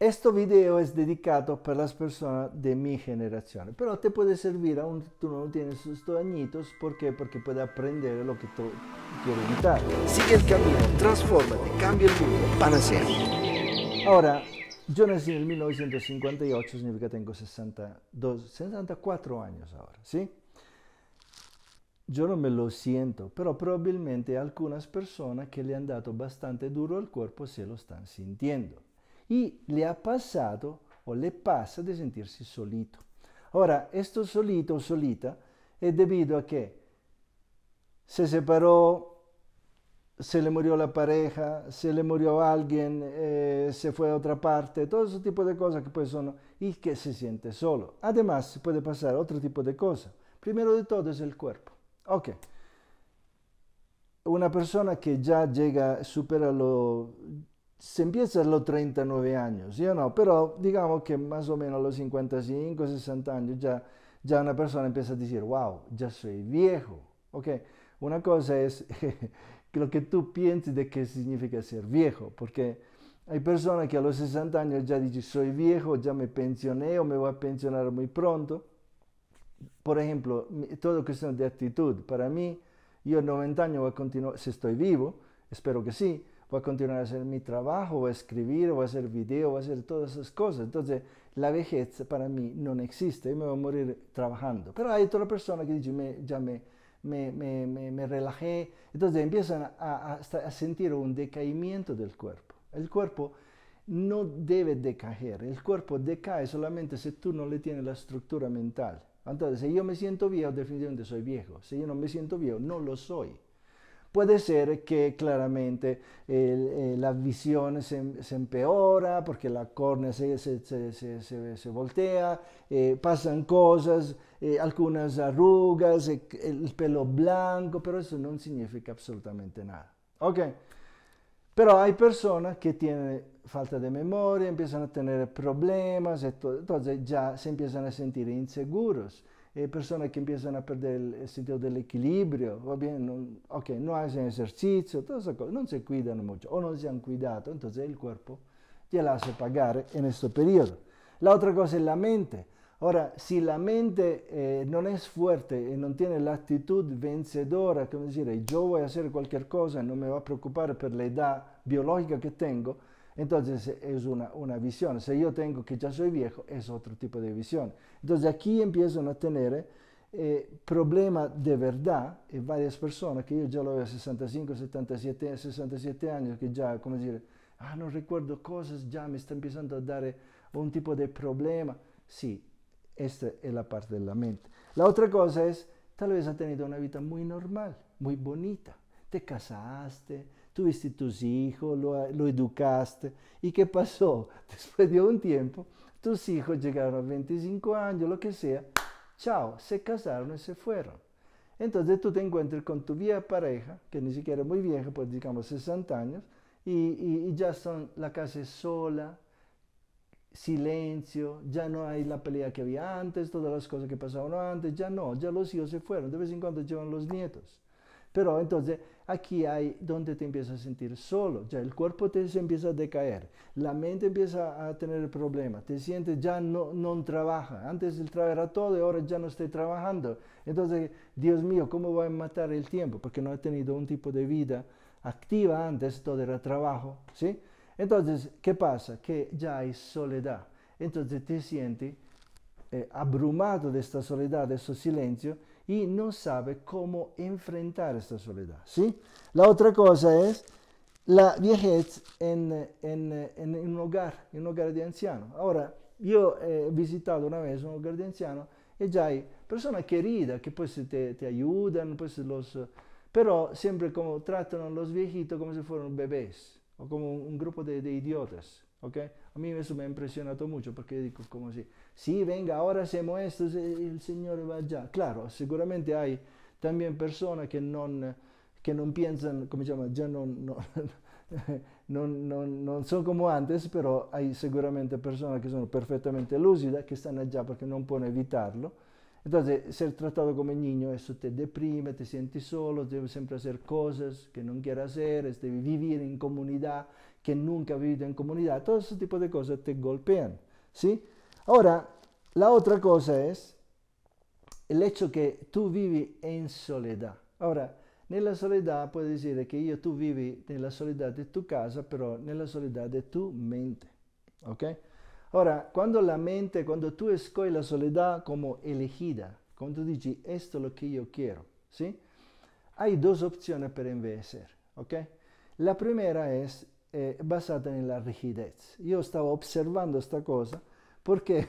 Este video es dedicado para las personas de mi generación, pero te puede servir aún tú no tienes estos añitos. ¿Por qué? Porque puede aprender lo que tú quieres evitar. Sigue el camino, transfórmate, cambia el mundo para ser. Ahora, yo nací en 1958, significa que tengo 62, 64 años ahora, ¿sí? Yo no me lo siento, pero probablemente algunas personas que le han dado bastante duro al cuerpo se lo están sintiendo y le ha pasado o le pasa de sentirse solito. Ahora, esto solito o solita es debido a que se separó, se le murió la pareja, se le murió alguien, eh, se fue a otra parte, todo ese tipo de cosas que pues son y que se siente solo. Además, se puede pasar otro tipo de cosas. Primero de todo es el cuerpo. Ok. Una persona que ya llega, supera lo, se empieza a los 39 años, yo no? Pero digamos que más o menos a los 55, 60 años ya, ya una persona empieza a decir, wow, ya soy viejo. Ok, una cosa es lo que tú pienses de qué significa ser viejo, porque hay personas que a los 60 años ya dicen, soy viejo, ya me pensioné o me voy a pensionar muy pronto. Por ejemplo, todo cuestión de actitud. Para mí, yo 90 años voy a continuar, si estoy vivo, espero que sí, voy a continuar a hacer mi trabajo, voy a escribir, voy a hacer video, voy a hacer todas esas cosas. Entonces, la vejez para mí no existe, me voy a morir trabajando. Pero hay otra persona que dice, me, ya me, me, me, relajé. Entonces empiezan a, a, a sentir un decaimiento del cuerpo. El cuerpo no debe decaer, el cuerpo decae solamente si tú no le tienes la estructura mental. Entonces, si yo me siento viejo, definitivamente soy viejo. Si yo no me siento viejo, no lo soy puede ser que claramente eh, la visión se, se, empeora porque la córnea se, voltea, eh, pasan cosas, eh, algunas arrugas, el pelo blanco, pero eso no significa absolutamente nada. Pero hay personas que tienen falta de memoria, empiezan a tener problemas, entonces ya se empiezan a sentir inseguros. persone che iniziano a perdere il sentito dell'equilibrio, va bene, non, ok, non hacen esercizio, todas non si cuidano molto, o non si hanno guidato, entonces il corpo gliela hace pagare in questo periodo. La otra cosa è la mente. Ora, se la mente eh, non è forte e non tiene l'attitudine vencedora, come dire, io voglio fare qualche cosa, non mi va a preoccupare per l'età biologica che tengo, Entonces es una, una visión. Si yo tengo que ya soy viejo, es otro tipo de visión. Entonces aquí empiezan a tener eh, problemas de verdad en varias personas que yo ya lo veo a 65, 77, 67 años, que ya, como decir, ah, no recuerdo cosas, ya me está empezando a dar eh, un tipo de problema. Sí, esta es la parte de la mente. La otra cosa es, tal vez ha tenido una vida muy normal, muy bonita. Te casaste, tuviste tus hijos, lo, educaste. ¿Y qué pasó? Después de un tiempo, tus hijos llegaron a 25 años, lo que sea, chao, se casaron y se fueron. Entonces tú te encuentras con tu vieja pareja, que ni siquiera es muy vieja, pues digamos 60 años, y, ya son la casa es sola, silencio, ya no hay la pelea que había antes, todas las cosas que pasaban antes, ya no, ya los hijos se fueron, de vez en cuando llevan los nietos. Pero entonces aquí hay donde te empiezas a sentir solo, ya el cuerpo te empieza a decaer, la mente empieza a tener problemas, te sientes ya no, no trabaja, antes él era todo y ahora ya no estoy trabajando. Entonces, Dios mío, ¿cómo voy a matar el tiempo? Porque no he tenido un tipo de vida activa antes, todo era trabajo, ¿sí? Entonces, ¿qué pasa? Que ya hay soledad. Entonces te sientes eh, abrumado de esta soledad, de este silencio, y no sabe cómo enfrentar esta soledad. ¿sí? La otra cosa es la viejez en, en, en un hogar, en un hogar de ancianos. Ahora, yo he visitado una vez un hogar de ancianos e già hai persone queridas che poi ti, ti aiutano, poi los, però sempre come trattano los viejitos come se fossero bebés o come un, un gruppo di idiotas. ¿ok? A mí eso me ha impresionado mucho porque digo como si, sí, venga, ahora hacemos esto, el Señor va allá. Claro, seguramente hay también personas que no che non pensano, come diciamo, già non, non, non, non, non sono come antes, però hai sicuramente persone che sono perfettamente lucide, che stanno già perché non possono evitarlo, Entonces, ser tratado como niño, eso te deprime, te sientes solo, debes siempre hacer cosas que no quieres hacer, debes este, vivir en comunidad, que nunca has vivido en comunidad, todo ese tipo de cosas te golpean, ¿sí? Ahora, la otra cosa es el hecho que tú vives en soledad. Ahora, en la soledad puede decir que yo, tú vives en la soledad de tu casa, pero en la soledad de tu mente, ¿ok? Ora, quando la mente, quando tu escoges la soledad come elegida, quando dici esto è lo che io quiero, ¿sí? Hay due opzioni per envejecer, ¿ok? La prima è eh, basata nella rigidez. Io stavo osservando questa cosa perché,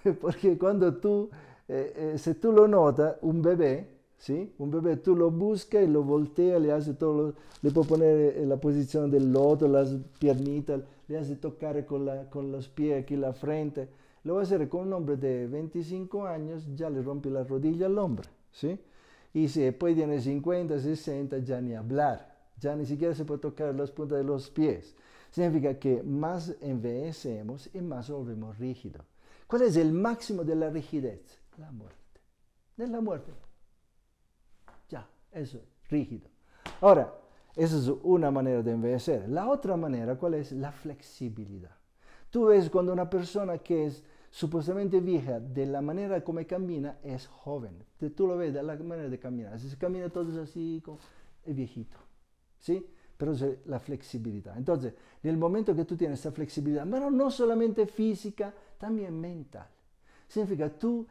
perché quando tu, eh, eh, se tu lo nota, un bebè ¿sí? Un bebé tú lo buscas y lo volteas, le hace todo, le poner eh, en la posición del loto, las piernitas, le hace tocar con, los pies aquí la frente. Lo va a hacer con un hombre de 25 años, ya le rompe la rodilla al hombre, ¿sí? Y si después tiene 50, 60, ya ni hablar, ya ni siquiera se puede tocar las puntas de los pies. Significa que más envejecemos y más volvemos rígidos. ¿Cuál es el máximo de la rigidez? La muerte. de la muerte ya, eso es rígido. Ahora, esa es una manera de envejecer. La otra manera, ¿cuál es? La flexibilidad. Tú ves cuando una persona que es supuestamente vieja, de la manera como camina, es joven. Tú lo ves de la manera de caminar. Si se camina todo así, como, es viejito. ¿Sí? Pero es la flexibilidad. Entonces, en el momento que tú tienes esa flexibilidad, pero no solamente física, también mental. Significa tú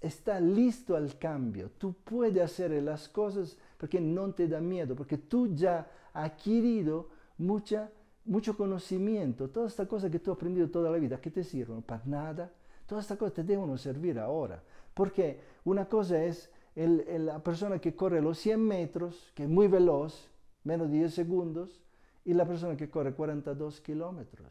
está listo al cambio. Tú puedes hacer las cosas porque no te da miedo, porque tú ya has adquirido mucha, mucho conocimiento. Toda esta cosa que tú has aprendido toda la vida, que te sirven? Para nada. Todas esta cosa te deben servir ahora. Porque una cosa es la persona que corre los 100 metros, que es muy veloz, menos de 10 segundos, y la persona que corre 42 kilómetros,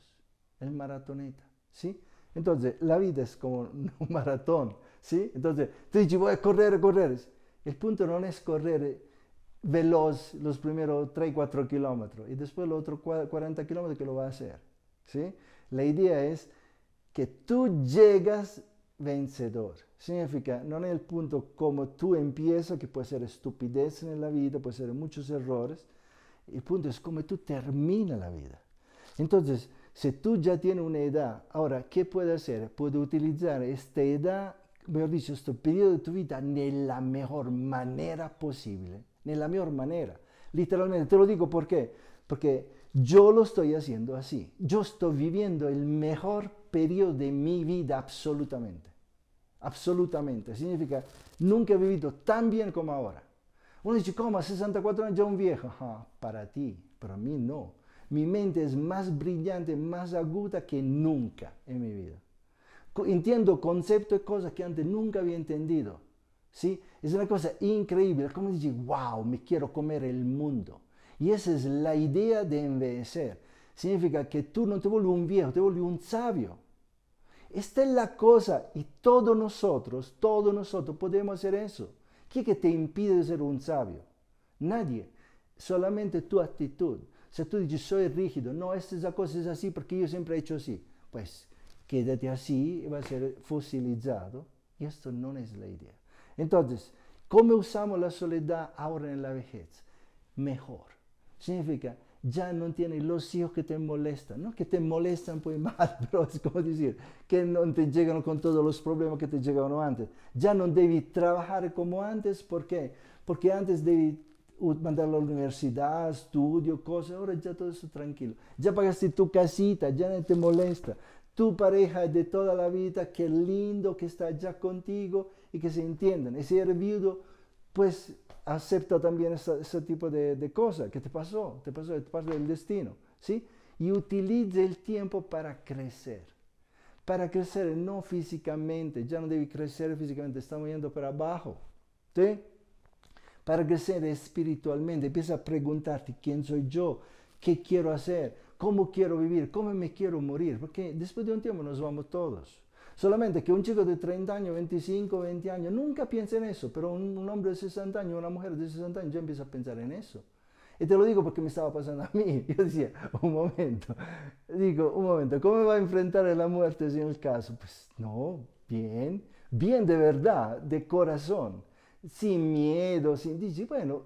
el maratoneta. ¿sí? Entonces, la vida es como un maratón, ¿sí? Entonces, te dices, voy a correr, correr. El punto no es correr eh, veloz los primeros 3, 4 kilómetros y después los otros 40 kilómetros que lo va a hacer, ¿sí? La idea es que tú llegas vencedor. Significa, no es el punto como tú empiezas, que puede ser estupidez en la vida, puede ser muchos errores. El punto es como tú terminas la vida. Entonces, si tú ya tienes una edad, ahora, ¿qué puedes hacer? Puedes utilizar esta edad, mejor dicho, este periodo de tu vida de la mejor manera posible. De la mejor manera. Literalmente, te lo digo ¿por qué? Porque yo lo estoy haciendo así. Yo estoy viviendo el mejor periodo de mi vida absolutamente. Absolutamente. Significa, nunca he vivido tan bien como ahora. Uno dice, ¿cómo? ¿A 64 años ya un viejo. para ti, para mí no mi mente es más brillante, más aguda que nunca en mi vida. Entiendo conceptos y cosas que antes nunca había entendido. ¿sí? Es una cosa increíble. Como decir, wow, me quiero comer el mundo. Y esa es la idea de envejecer. Significa que tú no te vuelves un viejo, te vuelves un sabio. Esta es la cosa y todos nosotros, todos nosotros podemos hacer eso. ¿Qué que te impide ser un sabio? Nadie, solamente tu actitud. Si tú dices, soy rígido. No, esta cosa es así porque yo siempre he hecho así. Pues quédate así, va a ser fosilizado. Y esto no es la idea. Entonces, ¿cómo usamos la soledad ahora en la vejez? Mejor. Significa, ya no tienes los hijos que te molestan. No que te molestan pues mal, pero es como decir, que no te llegan con todos los problemas que te llegaban antes. Ya no debes trabajar como antes, ¿por qué? Porque antes debí mandarlo a la universidad, estudio, cosas, ahora ya todo eso tranquilo. Ya pagaste tu casita, ya no te molesta. Tu pareja de toda la vida, qué lindo que está ya contigo y que se entiendan. Ese viudo, pues acepta también ese tipo de, cosas que te pasó, te pasó, es parte del destino, ¿sí? Y utiliza el tiempo para crecer, para crecer no físicamente, ya no debes crecer físicamente, estamos yendo para abajo, ¿sí? para crecer espiritualmente. Empieza a preguntarte quién soy yo, qué quiero hacer, cómo quiero vivir, cómo me quiero morir, porque después de un tiempo nos vamos todos. Solamente que un chico de 30 años, 25, 20 años, nunca piensa en eso, pero un, hombre de 60 años, una mujer de 60 años ya empieza a pensar en eso. Y te lo digo porque me estaba pasando a mí. Yo decía, un momento, digo, un momento, ¿cómo va a enfrentar la muerte si en el caso? Pues no, bien, bien de verdad, de corazón. sin miedo, sin, dici, bueno,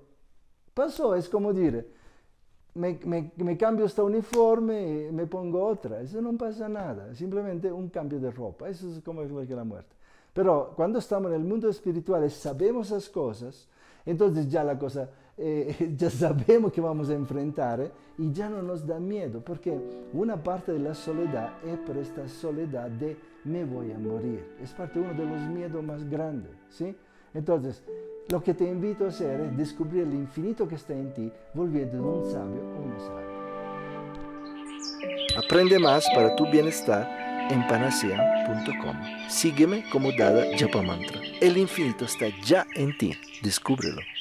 pasó, es como decir, me, me, me, cambio esta uniforme y me pongo otra, eso no pasa nada, simplemente un cambio de ropa, eso es como la muerte. Pero cuando estamos en el mundo espiritual y sabemos esas cosas, entonces ya la cosa, eh, ya sabemos que vamos a enfrentar eh, y ya no nos da miedo, porque una parte de la soledad es por esta soledad de me voy a morir. Es parte uno de los miedos más grandes, ¿sí? Entonces, lo que te invito a hacer es descubrir el infinito que está en ti, volviendo un sabio o una sabia. Aprende más para tu bienestar en panacea.com. Sígueme como Dada Japamantra. El infinito está ya en ti. Descúbrelo.